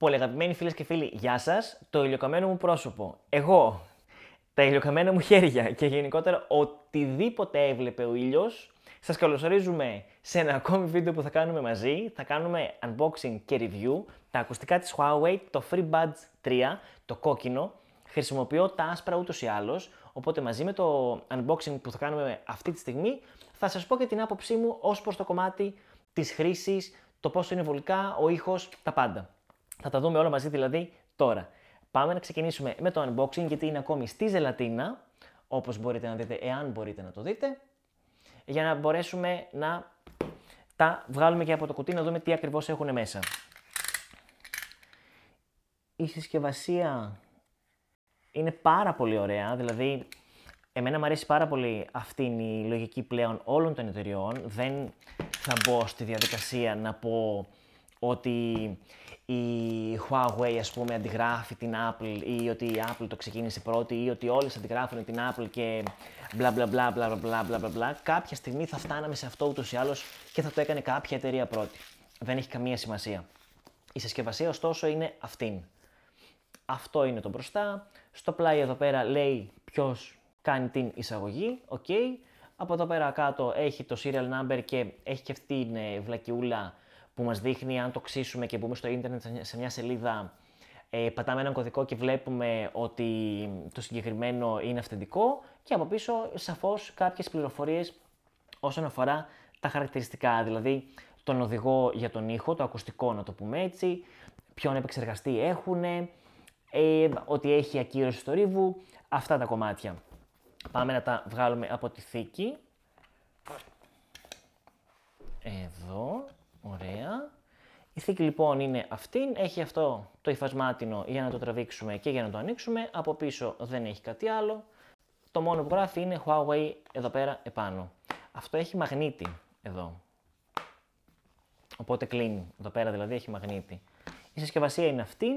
Πολυ αγαπημένοι φίλες και φίλοι, γεια σας. Το ηλιοκαμένο μου πρόσωπο, εγώ, τα ηλιοκαμένα μου χέρια και γενικότερα οτιδήποτε έβλεπε ο ήλιος, σας καλωσορίζουμε σε ένα ακόμη βίντεο που θα κάνουμε μαζί. Θα κάνουμε unboxing και review τα ακουστικά της Huawei, το FreeBuds 3, το κόκκινο. Χρησιμοποιώ τα άσπρα ούτως ή άλλως. οπότε μαζί με το unboxing που θα κάνουμε αυτή τη στιγμή θα σας πω και την άποψή μου ως προς το κομμάτι της χρήσης, το πόσο είναι βολικά, ο ήχος, τα πάντα. Θα τα δούμε όλα μαζί δηλαδή τώρα. Πάμε να ξεκινήσουμε με το unboxing γιατί είναι ακόμη στη ζελατίνα, όπως μπορείτε να δείτε, εάν μπορείτε να το δείτε, για να μπορέσουμε να τα βγάλουμε και από το κουτί να δούμε τι ακριβώς έχουν μέσα. Η συσκευασία είναι πάρα πολύ ωραία, δηλαδή εμένα μου αρέσει πάρα πολύ αυτή η λογική πλέον όλων των εταιριών. Δεν θα μπω στη διαδικασία να πω ότι η Huawei ας πούμε αντιγράφει την Apple ή ότι η Apple το ξεκίνησε πρώτη ή ότι όλες αντιγράφουν την Apple και μπλα μπλα μπλα μπλα μπλα μπλα μπλα κάποια στιγμή θα φτάναμε σε αυτό ούτως ή άλλως και θα το έκανε κάποια εταιρεία πρώτη. Δεν έχει καμία σημασία. Η συσκευασία ωστόσο είναι αυτήν. Αυτό είναι το μπροστά. Στο πλάι εδώ πέρα λέει ποιος κάνει την εισαγωγή. Οκ. Okay. Από εδώ πέρα κάτω έχει το serial number και έχει και αυτή την ε, βλακιούλα που μας δείχνει αν το ξύσουμε και μπούμε στο ίντερνετ σε μια σελίδα, ε, πατάμε έναν κωδικό και βλέπουμε ότι το συγκεκριμένο είναι αυθεντικό και από πίσω σαφώς κάποιες πληροφορίες όσον αφορά τα χαρακτηριστικά, δηλαδή τον οδηγό για τον ήχο, το ακουστικό να το πούμε έτσι, ποιον επεξεργαστή έχουν, ε, ότι έχει ακύρωση στο ρίβου, αυτά τα κομμάτια. Πάμε να τα βγάλουμε από τη θήκη. Εδώ. Ωραία. Η θήκη λοιπόν είναι αυτήν, έχει αυτό το υφασμάτινο για να το τραβήξουμε και για να το ανοίξουμε. Από πίσω δεν έχει κάτι άλλο. Το μόνο που γράφει είναι Huawei εδώ πέρα επάνω. Αυτό έχει μαγνήτη εδώ. Οπότε κλείνει. Εδώ πέρα δηλαδή έχει μαγνήτη. Η συσκευασία είναι αυτήν.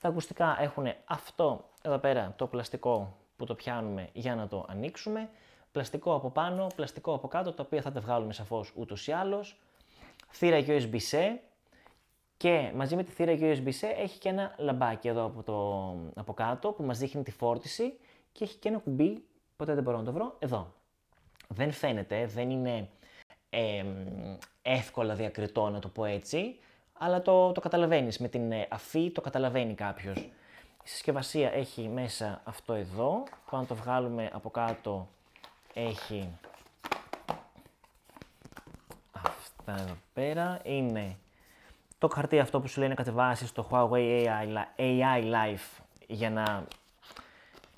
Τα ακουστικά έχουν αυτό εδώ πέρα το πλαστικό που το πιάνουμε για να το ανοίξουμε. Πλαστικό από πάνω, πλαστικό από κάτω, τα οποία θα τα βγάλουμε σαφώς ούτως ή άλλως θύρα USB-C και μαζί με τη θύρα USB-C έχει και ένα λαμπάκι εδώ από, το, από κάτω που μας δείχνει τη φόρτιση και έχει και ένα κουμπί, ποτέ δεν μπορώ να το βρω, εδώ. Δεν φαίνεται, δεν είναι ε, εύκολα διακριτό να το πω έτσι, αλλά το, το καταλαβαίνεις, με την ε, αφή το καταλαβαίνει κάποιος. Η συσκευασία έχει μέσα αυτό εδώ, που αν το βγάλουμε από κάτω έχει αυτά εδώ πέρα είναι το χαρτί αυτό που σου λέει να κατεβάσεις το Huawei AI, AI Life για να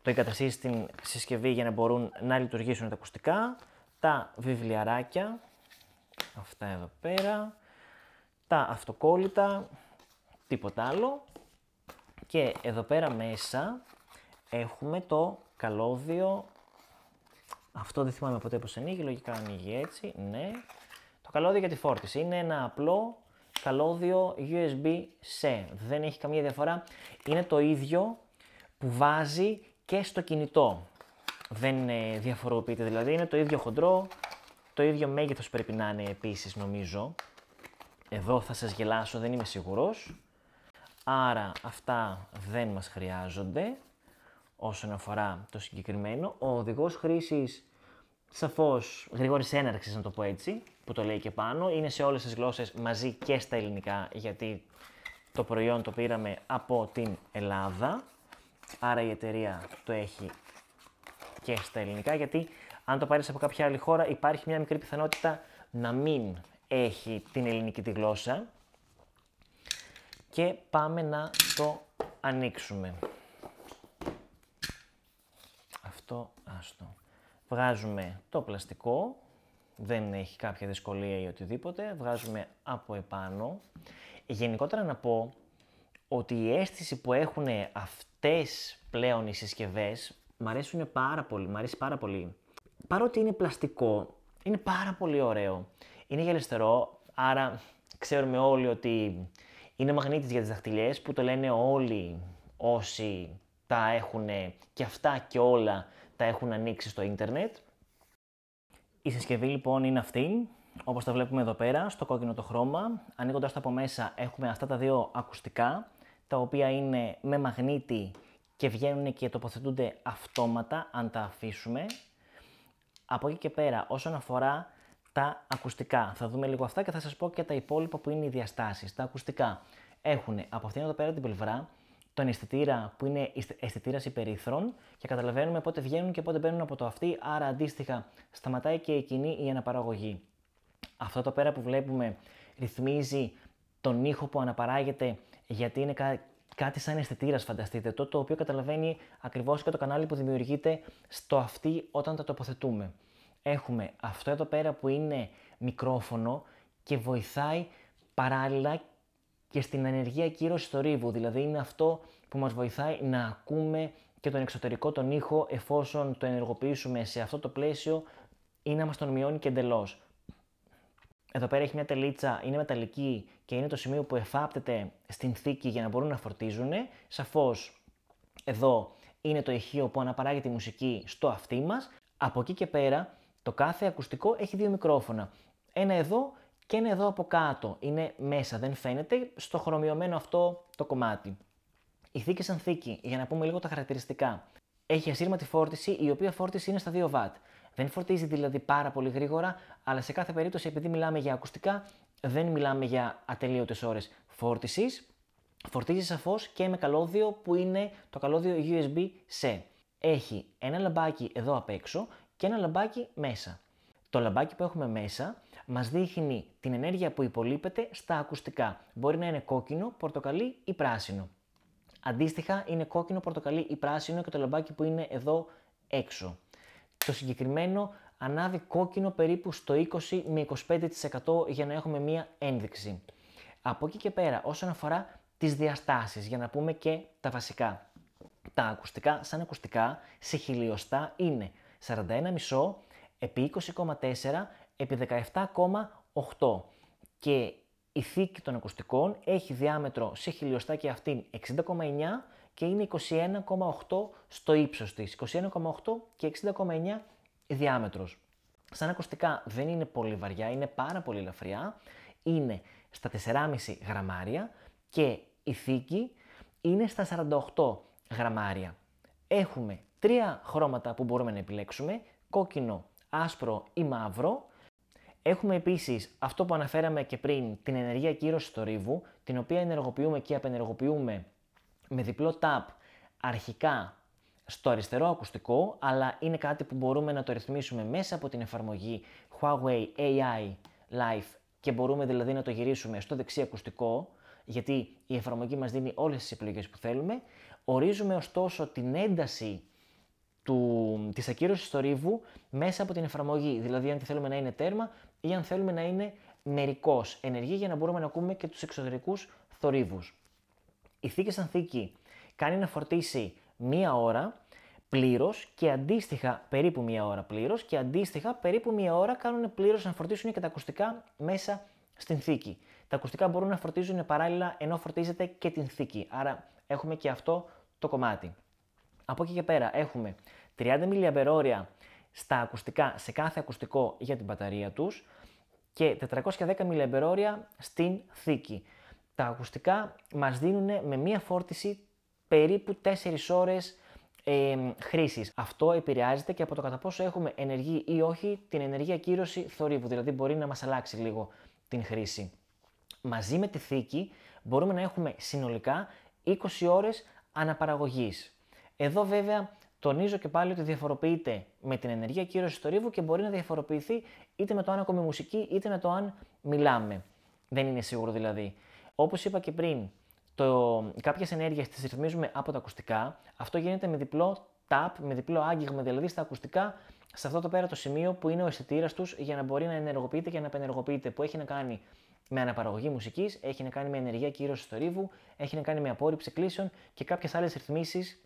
το εγκαταστήσεις στην συσκευή για να μπορούν να λειτουργήσουν τα ακουστικά, τα βιβλιαράκια, αυτά εδώ πέρα, τα αυτοκόλλητα, τίποτα άλλο και εδώ πέρα μέσα έχουμε το καλώδιο, αυτό δεν θυμάμαι ποτέ πως ανοίγει, λογικά ανοίγει έτσι, ναι, το καλώδιο για τη φόρτιση είναι ένα απλό καλώδιο USB-C. Δεν έχει καμία διαφορά. Είναι το ίδιο που βάζει και στο κινητό. Δεν ε, διαφοροποιείται δηλαδή. Είναι το ίδιο χοντρό, το ίδιο μέγεθος πρέπει να είναι επίσης νομίζω. Εδώ θα σας γελάσω, δεν είμαι σίγουρος. Άρα αυτά δεν μας χρειάζονται όσον αφορά το συγκεκριμένο. Ο οδηγός χρήσης σαφώς γρήγορης έναρξης να το πω έτσι, που το λέει και πάνω. Είναι σε όλες τις γλώσσες μαζί και στα ελληνικά, γιατί το προϊόν το πήραμε από την Ελλάδα. Άρα η εταιρεία το έχει και στα ελληνικά, γιατί αν το πάρεις από κάποια άλλη χώρα υπάρχει μια μικρή πιθανότητα να μην έχει την ελληνική τη γλώσσα. Και πάμε να το ανοίξουμε. Αυτό, άστο. Βγάζουμε το πλαστικό, δεν έχει κάποια δυσκολία ή οτιδήποτε, βγάζουμε από επάνω. Γενικότερα να πω ότι η αίσθηση που έχουν αυτές πλέον οι συσκευές μ' αρέσουν πάρα πολύ, μ' αρέσει πάρα πολύ. Παρότι είναι πλαστικό, είναι πάρα πολύ ωραίο. Είναι γελεστερό, άρα ξέρουμε όλοι ότι είναι μαγνήτης για τις δαχτυλιές που το λένε όλοι όσοι τα έχουν και αυτά και όλα τα έχουν ανοίξει στο ίντερνετ. Η συσκευή λοιπόν είναι αυτή, όπως τα βλέπουμε εδώ πέρα, στο κόκκινο το χρώμα. Ανοίγοντας τα από μέσα έχουμε αυτά τα δύο ακουστικά, τα οποία είναι με μαγνήτη και βγαίνουν και τοποθετούνται αυτόματα αν τα αφήσουμε. Από εκεί και πέρα, όσον αφορά τα ακουστικά, θα δούμε λίγο αυτά και θα σας πω και τα υπόλοιπα που είναι οι διαστάσεις. Τα ακουστικά έχουν από αυτήν εδώ πέρα την πλευρά τον αισθητήρα που είναι αισθητήρας υπερηθρών και καταλαβαίνουμε πότε βγαίνουν και πότε μπαίνουν από το αυτή, άρα αντίστοιχα σταματάει και εκείνη η αναπαραγωγή. Αυτό το πέρα που βλέπουμε ρυθμίζει τον ήχο που αναπαράγεται γιατί είναι κάτι σαν αισθητήρας, φανταστείτε, το, το οποίο καταλαβαίνει ακριβώς και το κανάλι που δημιουργείται στο αυτή όταν τα τοποθετούμε. Έχουμε αυτό εδώ πέρα που είναι μικρόφωνο και βοηθάει παράλληλα και στην ανεργία κύρωση θορύβου. Δηλαδή, είναι αυτό που μας βοηθάει να ακούμε και τον εξωτερικό τον ήχο, εφόσον το ενεργοποιήσουμε σε αυτό το πλαίσιο, ή να μας τον μειώνει και εντελώς. Εδώ πέρα έχει μια τελίτσα, είναι μεταλλική και είναι το σημείο που εφάπτεται στην θήκη για να μπορούν να φορτίζουν. Σαφώς, εδώ είναι το ηχείο που αναπαράγει τη μουσική στο αυτί μας. Από εκεί και πέρα, το κάθε ακουστικό έχει δύο μικρόφωνα. Ένα εδώ και είναι εδώ από κάτω, είναι μέσα, δεν φαίνεται στο χρωμιωμένο αυτό το κομμάτι. Η θήκη σαν θήκη, για να πούμε λίγο τα χαρακτηριστικά. Έχει ασύρματη φόρτιση, η οποία φόρτιση είναι στα 2 W. Δεν φορτίζει δηλαδή πάρα πολύ γρήγορα, αλλά σε κάθε περίπτωση, επειδή μιλάμε για ακουστικά, δεν μιλάμε για ατελείωτες ώρες φόρτισης. Φορτίζει σαφω και με καλώδιο που είναι το καλώδιο USB-C. Έχει ένα λαμπάκι εδώ απ' έξω και ένα λαμπάκι μέσα. Το λαμπάκι που έχουμε μέσα μας δείχνει την ενέργεια που υπολείπεται στα ακουστικά. Μπορεί να είναι κόκκινο, πορτοκαλί ή πράσινο. Αντίστοιχα, είναι κόκκινο, πορτοκαλί ή πράσινο και το λαμπάκι που είναι εδώ έξω. Το συγκεκριμένο ανάβει κόκκινο περίπου στο 20 με 25% για να έχουμε μία ένδειξη. Από εκεί και πέρα, όσον αφορά τις διαστάσεις, για να πούμε και τα βασικά. Τα ακουστικά, σαν ακουστικά, σε χιλιοστά είναι 41,5 επί 20,4 επί 17,8 και η θήκη των ακουστικών έχει διάμετρο σε χιλιοστά και αυτήν 60,9 και είναι 21,8 στο ύψος της. 21,8 και 60,9 διάμετρος. Σαν ακουστικά δεν είναι πολύ βαριά, είναι πάρα πολύ ελαφριά. Είναι στα 4,5 γραμμάρια και η θήκη είναι στα 48 γραμμάρια. Έχουμε τρία χρώματα που μπορούμε να επιλέξουμε, κόκκινο, άσπρο ή μαύρο Έχουμε επίσης αυτό που αναφέραμε και πριν, την ενεργεία κύρωσης του ρίβου, την οποία ενεργοποιούμε και απενεργοποιούμε με διπλό tap αρχικά στο αριστερό ακουστικό, αλλά είναι κάτι που μπορούμε να το ρυθμίσουμε μέσα από την εφαρμογή Huawei AI Life και μπορούμε δηλαδή να το γυρίσουμε στο δεξί ακουστικό, γιατί η εφαρμογή μας δίνει όλες τις επιλογές που θέλουμε. Ορίζουμε ωστόσο την ένταση του, της ακύρωσης του θορύβου μέσα από την εφαρμογή. Δηλαδή αν θέλουμε να είναι τέρμα ή αν θέλουμε να είναι μερικός ενεργή για να μπορούμε να ακούμε και τους εξωτερικούς θορύβους. Η θήκη σαν θήκη κάνει να φορτίσει μία ώρα πλήρως και αντίστοιχα περίπου μία ώρα πλήρως και αντίστοιχα περίπου μία ώρα κάνουν πλήρως να φορτίσουν και τα ακουστικά μέσα στην θήκη. Τα ακουστικά μπορούν να φορτίζουν παράλληλα ενώ φορτίζεται και την θήκη. Άρα έχουμε και αυτό το κομμάτι. Από εκεί και πέρα έχουμε 30 mAh στα ακουστικά, σε κάθε ακουστικό για την μπαταρία τους και 410 mAh στην θήκη. Τα ακουστικά μας δίνουν με μία φόρτιση περίπου 4 ώρες ε, χρήσης. Αυτό επηρεάζεται και από το κατά πόσο έχουμε ενεργή ή όχι την ενεργή κύρωση θορύβου, δηλαδή μπορεί να μας αλλάξει λίγο την χρήση. Μαζί με τη θήκη μπορούμε να έχουμε συνολικά 20 ώρες αναπαραγωγής. Εδώ βέβαια τονίζω και πάλι ότι διαφοροποιείται με την ενεργεία κύρωση του ρίβου και μπορεί να διαφοροποιηθεί είτε με το αν ακούμε μουσική είτε με το αν μιλάμε. Δεν είναι σίγουρο δηλαδή. Όπως είπα και πριν, το... κάποιες ενέργειες τις ρυθμίζουμε από τα ακουστικά. Αυτό γίνεται με διπλό tap, με διπλό άγγιγμα δηλαδή στα ακουστικά, σε αυτό το πέρα το σημείο που είναι ο αισθητήρας τους για να μπορεί να ενεργοποιείται και να απενεργοποιείται, που έχει να κάνει με αναπαραγωγή μουσικής, έχει να κάνει με ενεργεία κύρωση του ρίβου, έχει να κάνει με απόρριψη κλήσεων και κάποιες άλλες ρυθμίσεις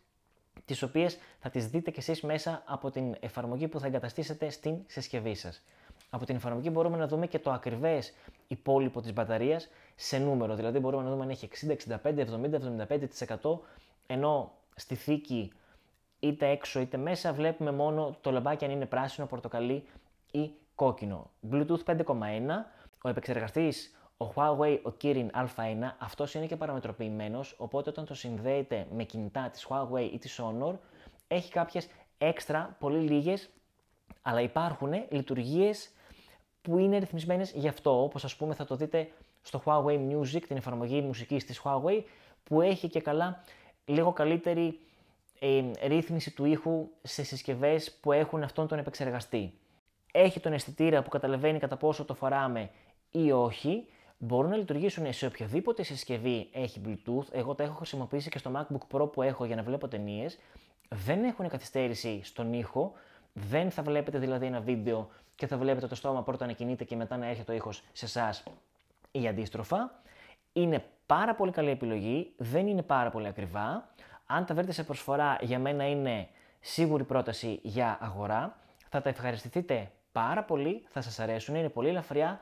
τις οποίες θα τις δείτε κι εσείς μέσα από την εφαρμογή που θα εγκαταστήσετε στην συσκευή σας. Από την εφαρμογή μπορούμε να δούμε και το ακριβές υπόλοιπο της μπαταρίας σε νούμερο, δηλαδή μπορούμε να δούμε αν έχει 60, 65, 70, 75%, ενώ στη θήκη είτε έξω είτε μέσα βλέπουμε μόνο το λαμπάκι αν είναι πράσινο, πορτοκαλί ή κόκκινο. Bluetooth 5.1, ο επεξεργαστής ο Huawei, ο Kirin Α1, αυτός είναι και παραμετροποιημένος, οπότε όταν το συνδέεται με κινητά της Huawei ή της Honor, έχει κάποιες έξτρα, πολύ λίγες, αλλά υπάρχουν λειτουργίες που είναι ρυθμισμένες γι' αυτό. Όπως ας πούμε, θα το δείτε στο Huawei Music, την εφαρμογή μουσικής της Huawei, που έχει και καλά λίγο καλύτερη ρύθμιση του ήχου σε συσκευές που έχουν αυτόν τον επεξεργαστή. Έχει τον αισθητήρα που καταλαβαίνει κατά πόσο το φοράμε ή όχι μπορούν να λειτουργήσουν σε οποιοδήποτε συσκευή έχει Bluetooth. Εγώ τα έχω χρησιμοποιήσει και στο MacBook Pro που έχω για να βλέπω ταινίες. Δεν έχουν καθυστέρηση στον ήχο. Δεν θα βλέπετε δηλαδή ένα βίντεο και θα βλέπετε το στόμα πρώτα να κινείται και μετά να έρχεται ο ήχος σε εσάς ή αντίστροφα. Είναι πάρα πολύ καλή επιλογή, δεν είναι πάρα πολύ ακριβά. Αν τα βρείτε σε προσφορά, για μένα είναι σίγουρη πρόταση για αγορά. Θα τα ευχαριστηθείτε πάρα πολύ, θα σας αρέσουν, είναι πολύ ελαφριά,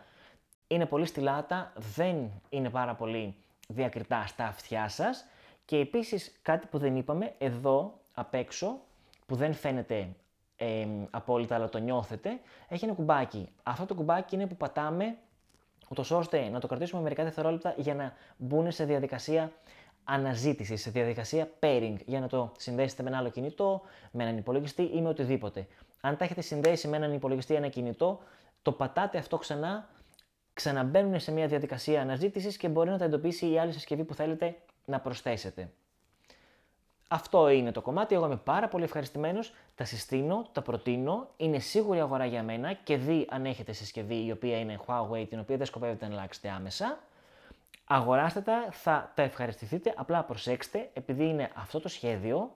είναι πολύ στυλάτα, δεν είναι πάρα πολύ διακριτά στα αυτιά σας και επίσης κάτι που δεν είπαμε, εδώ απ' έξω, που δεν φαίνεται απόλυτα αλλά το νιώθετε, έχει ένα κουμπάκι. Αυτό το κουμπάκι είναι που πατάμε ούτως ώστε να το κρατήσουμε μερικά δευτερόλεπτα για να μπουν σε διαδικασία αναζήτησης, σε διαδικασία pairing, για να το συνδέσετε με ένα άλλο κινητό, με έναν υπολογιστή ή με οτιδήποτε. Αν τα έχετε συνδέσει με έναν υπολογιστή ή ένα κινητό, το πατάτε αυτό ξανά ξαναμπαίνουν σε μια διαδικασία αναζήτησης και μπορεί να τα εντοπίσει η άλλη συσκευή που θέλετε να προσθέσετε. Αυτό είναι το κομμάτι. Εγώ είμαι πάρα πολύ ευχαριστημένος. Τα συστήνω, τα προτείνω. Είναι σίγουρη αγορά για μένα και δει αν έχετε συσκευή η οποία είναι Huawei, την οποία δεν σκοπεύετε να αλλάξετε άμεσα. Αγοράστε τα, θα τα ευχαριστηθείτε. Απλά προσέξτε, επειδή είναι αυτό το σχέδιο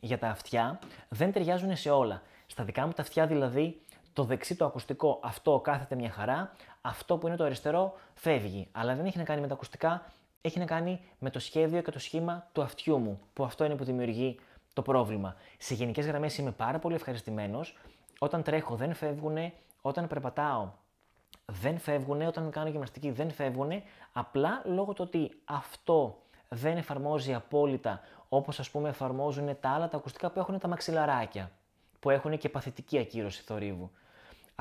για τα αυτιά, δεν ταιριάζουν σε όλα. Στα δικά μου τα αυτιά δηλαδή το δεξί το ακουστικό αυτό κάθεται μια χαρά, αυτό που είναι το αριστερό φεύγει. Αλλά δεν έχει να κάνει με τα ακουστικά, έχει να κάνει με το σχέδιο και το σχήμα του αυτιού μου, που αυτό είναι που δημιουργεί το πρόβλημα. Σε γενικές γραμμές είμαι πάρα πολύ ευχαριστημένος. Όταν τρέχω δεν φεύγουν, όταν περπατάω δεν φεύγουν, όταν κάνω γυμναστική δεν φεύγουν, απλά λόγω του ότι αυτό δεν εφαρμόζει απόλυτα όπως ας πούμε εφαρμόζουν τα άλλα τα ακουστικά που έχουν τα μαξιλαράκια, που έχουν και παθητική ακύρωση θορύβου.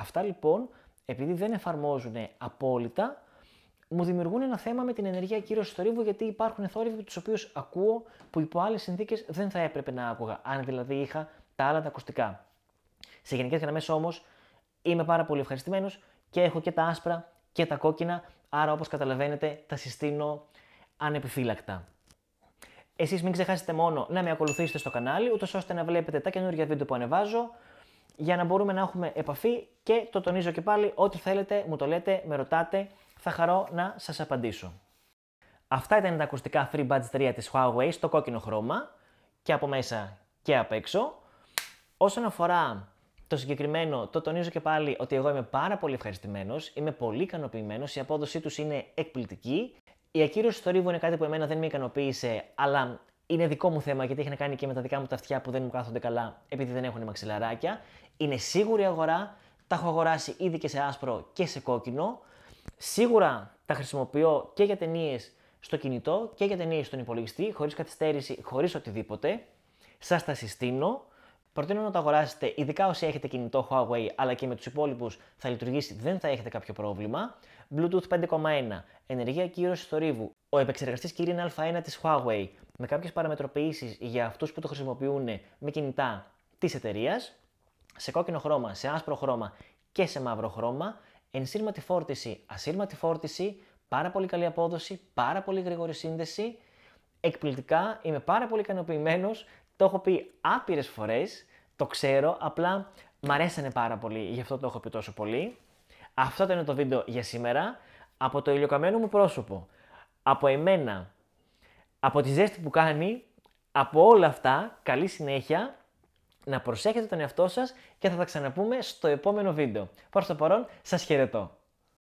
Αυτά λοιπόν, επειδή δεν εφαρμόζουν απόλυτα, μου δημιουργούν ένα θέμα με την ενεργεία κύρωση θορύβου, γιατί υπάρχουν θόρυβοι τους οποίους ακούω που υπό άλλες συνθήκες δεν θα έπρεπε να άκουγα, αν δηλαδή είχα τα άλλα τα ακουστικά. Σε γενικές γραμμές όμως, είμαι πάρα πολύ ευχαριστημένος και έχω και τα άσπρα και τα κόκκινα, άρα όπως καταλαβαίνετε τα συστήνω ανεπιφύλακτα. Εσείς μην ξεχάσετε μόνο να με ακολουθήσετε στο κανάλι, ούτως ώστε να βλέπετε τα καινούργια βίντεο που ανεβάζω, για να μπορούμε να έχουμε επαφή και το τονίζω και πάλι, ό,τι θέλετε, μου το λέτε, με ρωτάτε, θα χαρώ να σας απαντήσω. Αυτά ήταν τα ακουστικά Free 3 της Huawei στο κόκκινο χρώμα και από μέσα και απ' έξω. Όσον αφορά το συγκεκριμένο, το τονίζω και πάλι ότι εγώ είμαι πάρα πολύ ευχαριστημένος, είμαι πολύ ικανοποιημένος, η απόδοσή τους είναι εκπληκτική. Η ακύρωση θορύβου είναι κάτι που εμένα δεν με ικανοποίησε, αλλά είναι δικό μου θέμα γιατί έχει να κάνει και με τα δικά μου τα αυτιά που δεν μου κάθονται καλά επειδή δεν έχουν μαξιλαράκια. Είναι σίγουρη αγορά, τα έχω αγοράσει ήδη και σε άσπρο και σε κόκκινο. Σίγουρα τα χρησιμοποιώ και για ταινίες στο κινητό και για ταινίες στον υπολογιστή, χωρίς καθυστέρηση, χωρίς οτιδήποτε. Σας τα συστήνω. Προτείνω να το αγοράσετε, ειδικά όσοι έχετε κινητό Huawei, αλλά και με τους υπόλοιπους θα λειτουργήσει, δεν θα έχετε κάποιο πρόβλημα. Bluetooth 5,1, ενεργεία κύρωση θορύβου, ο επεξεργαστής Kirin Α1 της Huawei με κάποιες παραμετροποιήσεις για αυτούς που το χρησιμοποιούν με κινητά της εταιρείας, σε κόκκινο χρώμα, σε άσπρο χρώμα και σε μαύρο χρώμα, ενσύρματη φόρτιση, ασύρματη φόρτιση, πάρα πολύ καλή απόδοση, πάρα πολύ γρήγορη σύνδεση. Εκπληκτικά, είμαι πάρα πολύ ικανοποιημένος. Το έχω πει άπειρες φορές, το ξέρω, απλά μ' αρέσανε πάρα πολύ, γι' αυτό το έχω πει τόσο πολύ. Αυτό ήταν το βίντεο για σήμερα. Από το ηλιοκαμένο μου πρόσωπο από εμένα, από τη ζέστη που κάνει, από όλα αυτά, καλή συνέχεια, να προσέχετε τον εαυτό σας και θα τα ξαναπούμε στο επόμενο βίντεο. Προς το παρόν, σας χαιρετώ.